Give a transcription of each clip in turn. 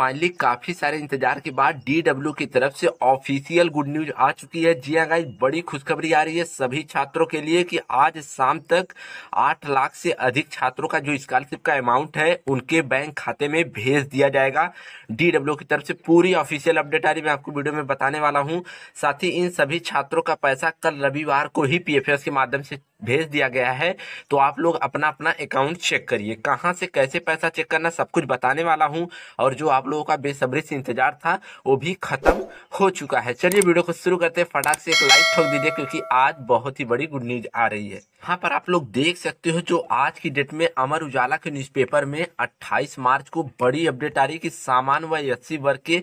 finally काफी सारे इंतजार के बाद डीडब्ल्यू की तरफ से ऑफिशियल गुड न्यूज आ चुकी है जी हाँ बड़ी खुशखबरी आ रही है सभी छात्रों के लिए कि आज शाम तक आठ लाख से अधिक छात्रों का जो स्कॉलरशिप का अमाउंट है उनके बैंक खाते में भेज दिया जाएगा डीडब्ल्यू की तरफ से पूरी ऑफिशियल अपडेट आ रही है मैं आपको वीडियो में बताने वाला हूँ साथ ही इन सभी छात्रों का पैसा कल रविवार को ही पी के माध्यम से भेज दिया गया है तो आप लोग अपना अपना अकाउंट चेक करिए कहाँ से कैसे पैसा चेक करना सब कुछ बताने वाला हूँ और जो आप लोगों का बेसब्री से इंतजार था वो भी खत्म हो चुका है चलिए वीडियो को शुरू करते हैं फटाक से एक लाइक ठोक दीजिए क्योंकि आज बहुत ही बड़ी गुड न्यूज आ रही है यहाँ पर आप लोग देख सकते हो जो आज की डेट में अमर उजाला के न्यूज़पेपर में 28 मार्च को बड़ी अपडेट आ रही है कि सामान्य व एस वर्ग के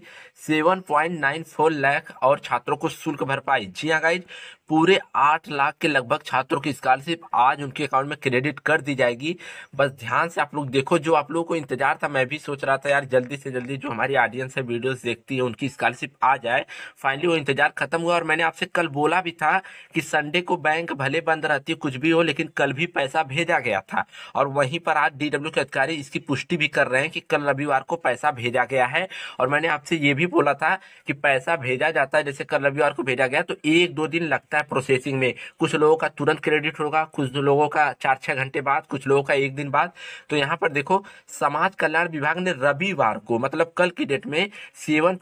7.94 लाख और छात्रों को शुल्क भरपाई जी हाँ गाइज पूरे आठ लाख के लगभग छात्रों की स्कॉलरशिप आज उनके अकाउंट में क्रेडिट कर दी जाएगी बस ध्यान से आप लोग देखो जो आप लोगों को इंतजार था मैं भी सोच रहा था यार जल्दी से जल्दी जो हमारी ऑडियंस है वीडियो देखती है उनकी स्कॉलरशिप आ जाए फाइनली वो इंतजार खत्म हुआ और मैंने आपसे कल बोला भी था कि संडे को बैंक भले बंद रहती है कुछ भी भी हो लेकिन कल भी पैसा भेजा गया था और वहीं पर आज डीडब्ल्यू के अधिकारी इसकी पुष्टि भी कर रहे हैं कि कल रविवार को पैसा भेजा गया है और मैंने आपसे ये भी बोला था कि पैसा भेजा जाता है जैसे कल रविवार को भेजा गया तो एक दो दिन लगता है प्रोसेसिंग में कुछ लोगों का तुरंत क्रेडिट होगा कुछ लोगों का चार छः घंटे बाद कुछ लोगों का एक दिन बाद तो यहाँ पर देखो समाज कल्याण विभाग ने रविवार को मतलब कल की डेट में सेवन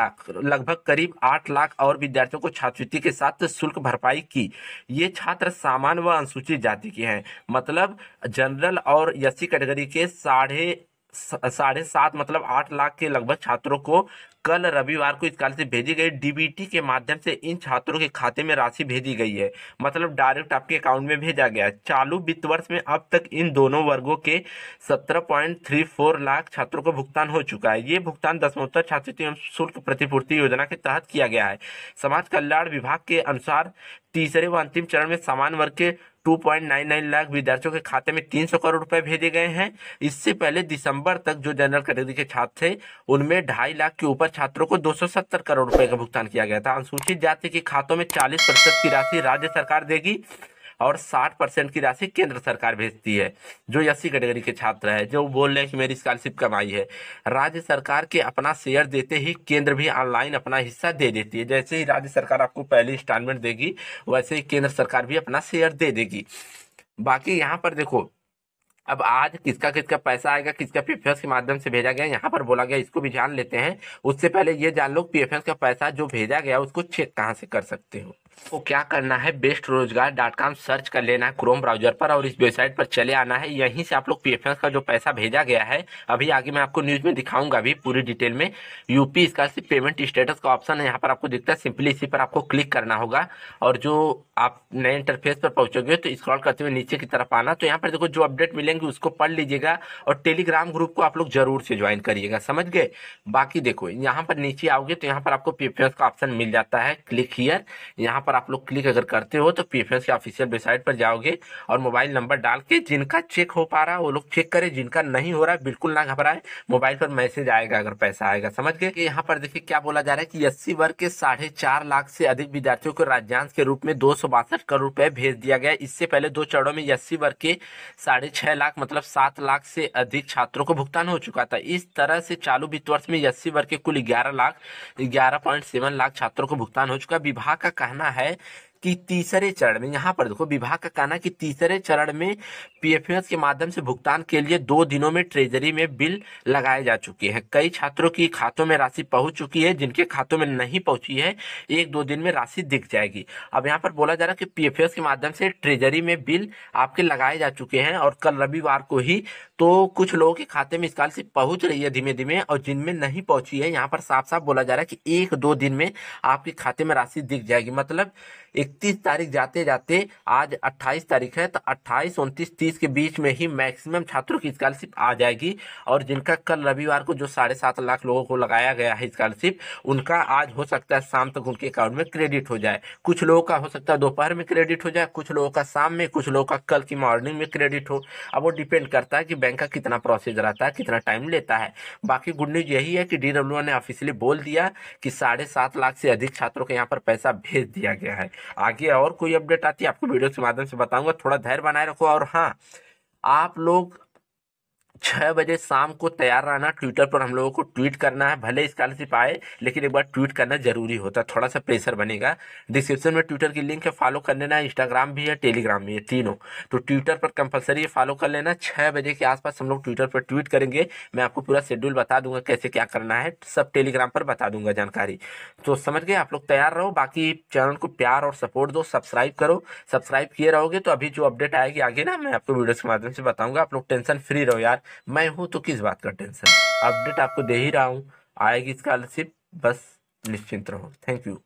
लाख लगभग करीब आठ लाख और विद्यार्थियों को छात्रवृत्ति के साथ शुल्क भरपाई की ये छात्र सामान्य सामान्य व अनुसूचित जाति के हैं मतलब जनरल और एस कैटेगरी के साढ़े साढ़े सात मतलब आठ लाख के लगभग छात्रों को कल रविवार को इस से भेजी गई डीबीटी के माध्यम से इन छात्रों के खाते में राशि भेजी गई है मतलब डायरेक्ट आपके अकाउंट में भेजा गया है चालू वित्त वर्ष में अब तक इन दोनों वर्गों के 17.34 लाख छात्रों को भुगतान हो चुका है ये भुगतान दसमोत्तर छात्रवृत्ति एवं शुल्क प्रतिपूर्ति योजना के तहत किया गया है समाज कल्याण विभाग के अनुसार तीसरे व अंतिम चरण में सामान्य वर्ग के 2.99 लाख विद्यार्थियों के खाते में 300 करोड़ रुपए भेजे गए हैं इससे पहले दिसंबर तक जो जनरल कैटेगरी के छात्र थे उनमें ढाई लाख के ऊपर छात्रों को 270 करोड़ रुपए का भुगतान किया गया था अनुसूचित जाति के खातों में चालीस प्रतिशत की राशि राज्य सरकार देगी और साठ परसेंट की राशि केंद्र सरकार भेजती है जो एस कैटेगरी के छात्र है जो बोल रहे हैं कि मेरी स्कॉलरशिप कमाई है राज्य सरकार के अपना शेयर देते ही केंद्र भी ऑनलाइन अपना हिस्सा दे देती है जैसे ही राज्य सरकार आपको पहली इंस्टॉलमेंट देगी वैसे ही केंद्र सरकार भी अपना शेयर दे देगी बाकी यहाँ पर देखो अब आज किसका किसका पैसा आएगा किसका पीएफएस के माध्यम से भेजा गया यहाँ पर बोला गया इसको भी जान लेते हैं उससे पहले ये जान लो पीएफएस का पैसा जो भेजा गया उसको चेक कहाँ से कर सकते हो आपको क्या करना है बेस्ट रोजगार डॉट कॉम सर्च कर लेना है क्रोम ब्राउजर पर और इस वेबसाइट पर चले आना है यहीं से आप लोग पी का जो पैसा भेजा गया है अभी आगे मैं आपको न्यूज़ में दिखाऊंगा अभी पूरी डिटेल में यूपी इसका सिर्फ पेमेंट स्टेटस का ऑप्शन है यहाँ पर आपको दिखता है सिंपली इसी पर आपको क्लिक करना होगा और जो आप नए इंटरफेस पर पहुंचोगे तो स्क्रॉल करते हुए नीचे की तरफ आना तो यहाँ पर देखो जो अपडेट मिलेंगे उसको पढ़ लीजिएगा और टेलीग्राम ग्रुप को आप लोग जरूर से ज्वाइन करिएगा समझ गए बाकी देखो यहाँ पर नीचे आओगे तो यहाँ पर आपको पी का ऑप्शन मिल जाता है क्लिक हियर यहाँ पर आप लोग क्लिक अगर करते हो तो पी एफ के ऑफिशियल वेबसाइट पर जाओगे और मोबाइल नंबर डाल के जिनका चेक हो पा रहा है वो लोग चेक करें जिनका नहीं हो रहा है बिल्कुल ना घबराए मोबाइल पर मैसेज आएगा अगर पैसा आएगा समझ गए यहाँ पर देखिए क्या बोला जा रहा है कि एससी वर्ग के साढ़े लाख से अधिक विद्यार्थियों को राज्यांश के रूप में दो सौ बासठ करोड़ रुपए भेज दिया गया इससे पहले दो चरणों में एससी वर्ग के साढ़े लाख मतलब सात लाख से अधिक छात्रों को भुगतान हो चुका था इस तरह से चालू वित्त वर्ष में एससी वर्ग के कुल ग्यारह लाख ग्यारह पॉइंट सेवन लाख छात्रों को भुगतान हो चुका विभाग का कहना है कि तीसरे चरण में यहाँ पर देखो विभाग का कहना कि तीसरे चरण में पीएफएस के माध्यम से भुगतान के लिए दो दिनों में ट्रेजरी में बिल लगाए जा चुके हैं कई छात्रों की खातों में राशि पहुंच चुकी है जिनके खातों में नहीं पहुंची है एक दो दिन में राशि दिख जाएगी अब यहाँ पर बोला जा रहा है कि पीएफएस के माध्यम से ट्रेजरी में बिल आपके लगाए जा चुके हैं और कल रविवार को ही तो कुछ लोगों के खाते में इस काल से पहुंच रही है धीमे धीमे और जिनमें नहीं पहुंची है यहाँ पर साफ साफ बोला जा रहा है कि एक दो दिन में आपके खाते में राशि दिख जाएगी मतलब इकतीस तारीख जाते जाते आज अट्ठाईस तारीख है तो अट्ठाईस उनतीस तीस के बीच में ही मैक्सिमम छात्रों की स्कॉलरशिप आ जाएगी और जिनका कल रविवार को जो साढ़े सात लाख लोगों को लगाया गया है स्कॉलरशिप उनका आज हो सकता है शाम तक उनके अकाउंट में क्रेडिट हो जाए कुछ लोगों का हो सकता है दोपहर में क्रेडिट हो जाए कुछ लोगों का शाम में कुछ लोगों का कल की मॉर्निंग में क्रेडिट हो अब वो डिपेंड करता है कि बैंक का कितना प्रोसेस रहता है कितना टाइम लेता है बाकी गुड न्यूज यही है कि डी ने ऑफिशियली बोल दिया कि साढ़े सात लाख से अधिक छात्रों के यहाँ पर पैसा भेज दिया गया है आगे और कोई अपडेट आती है आपको वीडियो के माध्यम से बताऊंगा थोड़ा धैर्य बनाए रखो और हाँ आप लोग छः बजे शाम को तैयार रहना ट्विटर पर हम लोगों को ट्वीट करना है भले स्कॉलरशिप आए लेकिन एक बार ट्वीट करना जरूरी होता है थोड़ा सा प्रेशर बनेगा डिस्क्रिप्शन में ट्विटर की लिंक है फॉलो कर लेना इंस्टाग्राम भी है टेलीग्राम भी है तीनों तो ट्विटर पर कंपलसरी फॉलो कर लेना छः बजे के आसपास हम लोग ट्विटर पर ट्वीट करेंगे मैं आपको पूरा शेड्यूल बता दूंगा कैसे क्या करना है सब टेलीग्राम पर बता दूंगा जानकारी तो समझ गए आप लोग तैयार रहो बाकी चैनल को प्यार और सपोर्ट दो सब्सक्राइब करो सब्सक्राइब किए रहोगे तो अभी जो अपडेट आएगी आगे ना मैं आपको वीडियो के माध्यम से बताऊँगा आप लोग टेंशन फ्री रहो यार मैं हूँ तो किस बात का टेंशन अपडेट आपको दे ही रहा हूँ आएगी स्कॉलरशिप बस निश्चिंत रहो थैंक यू